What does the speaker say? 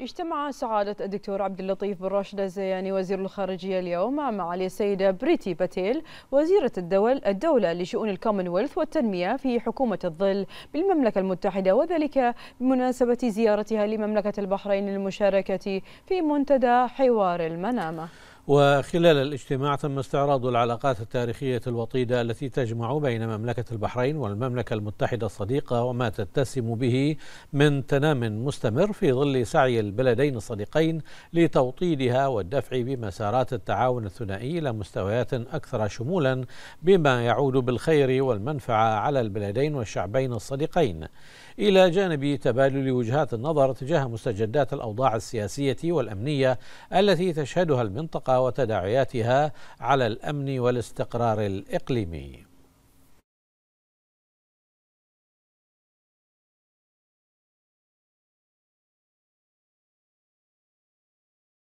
اجتمع سعادة الدكتور عبد اللطيف بن راشد الزياني وزير الخارجية اليوم مع السيدة بريتي باتيل وزيرة الدول الدولة لشؤون الكومنولث والتنمية في حكومة الظل بالمملكة المتحدة وذلك بمناسبة زيارتها لمملكة البحرين للمشاركة في منتدى حوار المنامة وخلال الاجتماع تم استعراض العلاقات التاريخية الوطيدة التي تجمع بين مملكة البحرين والمملكة المتحدة الصديقة وما تتسم به من تنام مستمر في ظل سعي البلدين الصديقين لتوطيدها والدفع بمسارات التعاون الثنائي إلى مستويات أكثر شمولا بما يعود بالخير والمنفعة على البلدين والشعبين الصديقين إلى جانب تبادل وجهات النظر تجاه مستجدات الأوضاع السياسية والأمنية التي تشهدها المنطقة وتداعياتها على الأمن والاستقرار الإقليمي